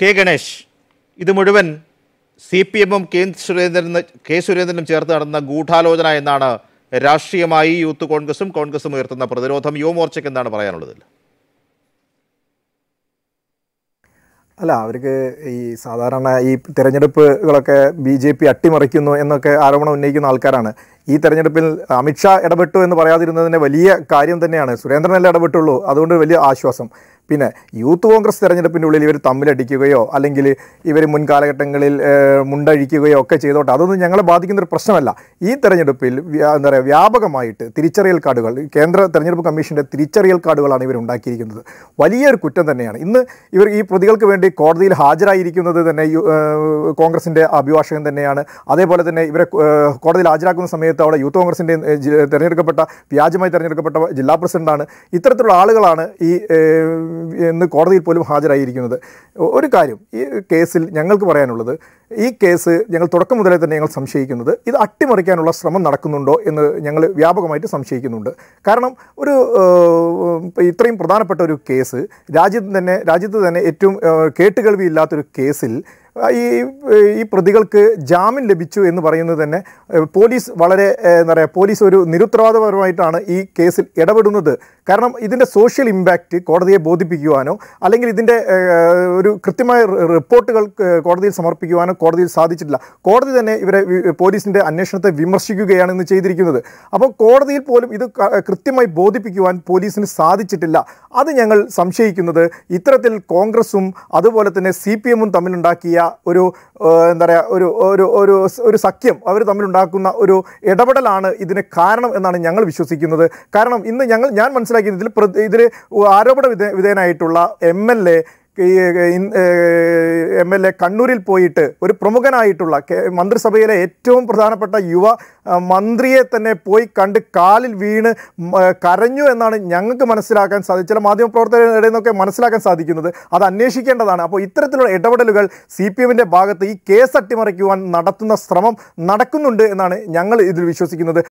K Ganesh ഇത് മുഴുവൻ C P എമ്മും കെ സുരേന്ദ്രനും കെ സുരേന്ദ്രനും ചേർത്ത് നടന്ന ഗൂഢാലോചന എന്നാണ് രാഷ്ട്രീയമായി യൂത്ത് കോൺഗ്രസും കോൺഗ്രസും ഉയർത്തുന്ന പ്രതിരോധം യുവമോർച്ചയ്ക്ക് എന്താണ് പറയാനുള്ളത് അല്ല അവർക്ക് ഈ സാധാരണ ഈ തിരഞ്ഞെടുപ്പുകളൊക്കെ ബി ജെ പി അട്ടിമറിക്കുന്നു എന്നൊക്കെ ആരോപണം ഉന്നയിക്കുന്ന ആൾക്കാരാണ് ഈ തെരഞ്ഞെടുപ്പിൽ അമിത്ഷാ ഇടപെട്ടു എന്ന് പറയാതിരുന്നതിൻ്റെ വലിയ കാര്യം തന്നെയാണ് സുരേന്ദ്രനല്ലേ ഇടപെട്ടുള്ളൂ അതുകൊണ്ട് വലിയ ആശ്വാസം പിന്നെ യൂത്ത് കോൺഗ്രസ് തെരഞ്ഞെടുപ്പിൻ്റെ ഉള്ളിൽ ഇവർ തമ്മിലടിക്കുകയോ അല്ലെങ്കിൽ ഇവർ മുൻകാലഘട്ടങ്ങളിൽ മുണ്ടഴിക്കുകയോ ഒക്കെ ചെയ്തോട്ടെ അതൊന്നും ഞങ്ങളെ ബാധിക്കുന്നൊരു പ്രശ്നമല്ല ഈ തെരഞ്ഞെടുപ്പിൽ എന്താ പറയുക വ്യാപകമായിട്ട് തിരിച്ചറിയൽ കാർഡുകൾ കേന്ദ്ര തെരഞ്ഞെടുപ്പ് കമ്മീഷൻ്റെ തിരിച്ചറിയൽ കാർഡുകളാണ് ഇവർ ഉണ്ടാക്കിയിരിക്കുന്നത് വലിയൊരു കുറ്റം തന്നെയാണ് ഇന്ന് ഇവർ ഈ പ്രതികൾക്ക് വേണ്ടി കോടതിയിൽ ഹാജരായിരിക്കുന്നത് തന്നെ കോൺഗ്രസിൻ്റെ അഭിഭാഷകൻ തന്നെയാണ് അതേപോലെ തന്നെ ഇവരെ കോടതിയിൽ ഹാജരാക്കുന്ന സമയത്ത് സമയത്ത് അവിടെ യൂത്ത് കോൺഗ്രസിൻ്റെ തിരഞ്ഞെടുക്കപ്പെട്ട വ്യാജമായി തിരഞ്ഞെടുക്കപ്പെട്ട ജില്ലാ പ്രസിഡൻ്റാണ് ഇത്തരത്തിലുള്ള ആളുകളാണ് ഈ ഇന്ന് കോടതിയിൽ പോലും ഹാജരായിരിക്കുന്നത് ഒരു കാര്യം ഈ കേസിൽ ഞങ്ങൾക്ക് പറയാനുള്ളത് ഈ കേസ് ഞങ്ങൾ തുടക്കം മുതലേ തന്നെ ഞങ്ങൾ സംശയിക്കുന്നത് ഇത് അട്ടിമറിക്കാനുള്ള ശ്രമം നടക്കുന്നുണ്ടോ എന്ന് ഞങ്ങൾ വ്യാപകമായിട്ട് സംശയിക്കുന്നുണ്ട് കാരണം ഒരു ഇത്രയും പ്രധാനപ്പെട്ട ഒരു കേസ് രാജ്യത്ത് തന്നെ രാജ്യത്ത് തന്നെ ഏറ്റവും കേട്ടുകേൾവി ഇല്ലാത്തൊരു കേസിൽ ഈ ഈ പ്രതികൾക്ക് ജാമ്യം ലഭിച്ചു എന്ന് പറയുന്നത് തന്നെ പോലീസ് വളരെ എന്താ പറയുക പോലീസ് ഒരു നിരുത്തരവാദപരമായിട്ടാണ് ഈ കേസിൽ ഇടപെടുന്നത് കാരണം ഇതിൻ്റെ സോഷ്യൽ ഇമ്പാക്റ്റ് കോടതിയെ ബോധിപ്പിക്കുവാനോ അല്ലെങ്കിൽ ഇതിൻ്റെ ഒരു കൃത്യമായ റിപ്പോർട്ടുകൾ കോടതിയിൽ സമർപ്പിക്കുവാനോ ചെയ്യാനും കോടതിയിൽ സാധിച്ചിട്ടില്ല കോടതി തന്നെ ഇവരെ പോലീസിൻ്റെ അന്വേഷണത്തെ വിമർശിക്കുകയാണ് ഇന്ന് ചെയ്തിരിക്കുന്നത് അപ്പോൾ കോടതിയിൽ പോലും ഇത് കൃത്യമായി ബോധിപ്പിക്കുവാൻ പോലീസിന് സാധിച്ചിട്ടില്ല അത് ഞങ്ങൾ സംശയിക്കുന്നത് ഇത്തരത്തിൽ കോൺഗ്രസും അതുപോലെ തന്നെ സി പി എമ്മും തമ്മിലുണ്ടാക്കിയ ഒരു എന്താ പറയുക ഒരു ഒരു ഒരു ഒരു സഖ്യം അവർ തമ്മിലുണ്ടാക്കുന്ന ഒരു ഇടപെടലാണ് ഇതിന് കാരണം എന്നാണ് ഞങ്ങൾ വിശ്വസിക്കുന്നത് കാരണം ഇന്ന് ഞങ്ങൾ ഞാൻ മനസ്സിലാക്കിയത് ഇതിൽ ഇതിൽ ആരോപണ വിധേയനായിട്ടുള്ള M L A M L A കണ്ണൂരിൽ പോയിട്ട് ഒരു പ്രമുഖനായിട്ടുള്ള മന്ത്രിസഭയിലെ ഏറ്റവും പ്രധാനപ്പെട്ട യുവ മന്ത്രിയെ തന്നെ പോയി കണ്ട് കാലിൽ വീണ് കരഞ്ഞു എന്നാണ് ഞങ്ങൾക്ക് മനസ്സിലാക്കാൻ സാധിച്ചത് ചില മാധ്യമപ്രവർത്തകരുടെ നിന്നൊക്കെ മനസ്സിലാക്കാൻ സാധിക്കുന്നത് അത് അന്വേഷിക്കേണ്ടതാണ് അപ്പോൾ ഇത്തരത്തിലുള്ള ഇടപെടലുകൾ സി പി എമ്മിൻ്റെ ഭാഗത്ത് ഈ കേസ് അട്ടിമറിക്കുവാൻ നടത്തുന്ന ശ്രമം നടക്കുന്നുണ്ട് എന്നാണ് ഞങ്ങൾ ഇതിൽ വിശ്വസിക്കുന്നത്